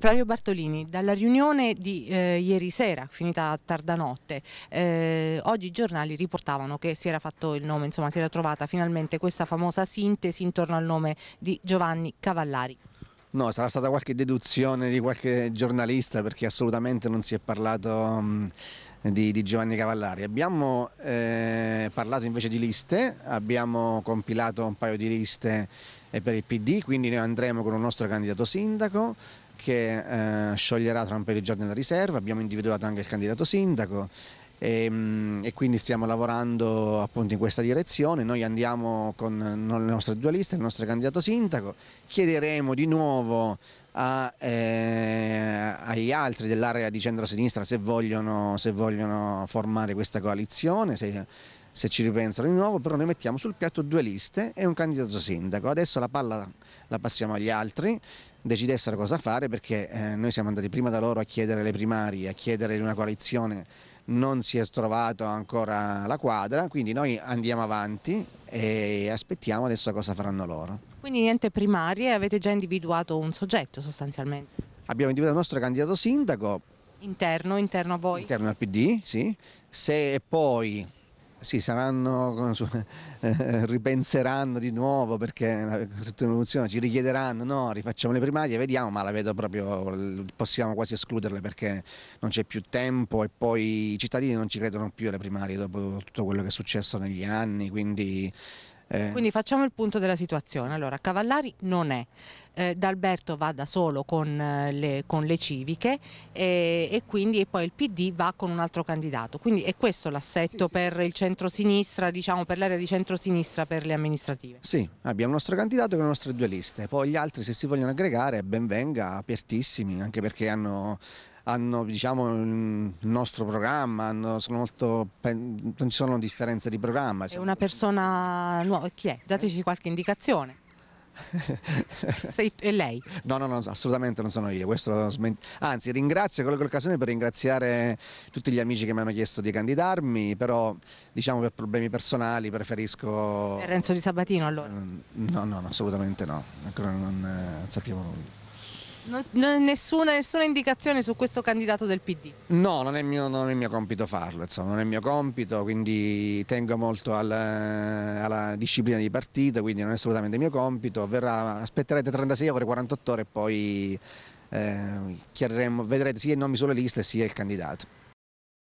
Flavio Bartolini, dalla riunione di eh, ieri sera, finita a tardanotte, eh, oggi i giornali riportavano che si era fatto il nome, insomma si era trovata finalmente questa famosa sintesi intorno al nome di Giovanni Cavallari. No, sarà stata qualche deduzione di qualche giornalista perché assolutamente non si è parlato... Um... Di, di, Giovanni Cavallari. Abbiamo eh, parlato invece di liste, abbiamo compilato un paio di liste eh, per il PD, quindi noi andremo con un nostro candidato sindaco che eh, scioglierà tra un paio di giorni la riserva, abbiamo individuato anche il candidato sindaco e, ehm, e, quindi stiamo lavorando appunto in questa direzione. Noi andiamo con le nostre due liste, il nostro candidato sindaco, chiederemo di nuovo a, eh, agli altri dell'area di centro-sinistra se vogliono, se vogliono formare questa coalizione, se, se ci ripensano di nuovo, però noi mettiamo sul piatto due liste e un candidato sindaco. Adesso la palla la passiamo agli altri, decidessero cosa fare perché eh, noi siamo andati prima da loro a chiedere le primarie, a chiedere in una coalizione, non si è trovato ancora la quadra, quindi noi andiamo avanti e aspettiamo adesso cosa faranno loro. Quindi niente primarie, avete già individuato un soggetto sostanzialmente? Abbiamo individuato il nostro candidato sindaco. Interno, interno a voi? Interno al PD, sì. Se poi sì, saranno, eh, ripenseranno di nuovo perché la Costituzione ci richiederanno, no, rifacciamo le primarie, vediamo, ma la vedo proprio, possiamo quasi escluderle perché non c'è più tempo e poi i cittadini non ci credono più alle primarie dopo tutto quello che è successo negli anni, quindi eh. Quindi facciamo il punto della situazione. Allora, Cavallari non è. Eh, D'Alberto va da solo con eh, le, con le civiche e, e, quindi e poi il PD va con un altro candidato. Quindi è questo l'assetto sì, sì. per il centrosinistra, diciamo per l'area di centro-sinistra per le amministrative? Sì, abbiamo il nostro candidato e le nostre due liste. Poi gli altri se si vogliono aggregare ben venga, apertissimi, anche perché hanno hanno diciamo, il nostro programma, hanno, sono molto, non ci sono differenze di programma. È cioè. una persona nuova, chi è? Dateci qualche indicazione. Sei, è lei? No, no, no, assolutamente non sono io. Anzi, ringrazio, colgo l'occasione per ringraziare tutti gli amici che mi hanno chiesto di candidarmi, però diciamo per problemi personali preferisco... Renzo di Sabatino allora? Ehm, no, no, no assolutamente no, ancora non eh, sappiamo nulla. Non, nessuna, nessuna, indicazione su questo candidato del PD? No, non è, mio, non è mio compito farlo, insomma, non è mio compito, quindi tengo molto alla, eh, alla, disciplina di partito, quindi non è assolutamente mio compito, verrà, aspetterete 36 ore, 48 ore e poi eh, vedrete sia i nomi sulla lista sia il candidato.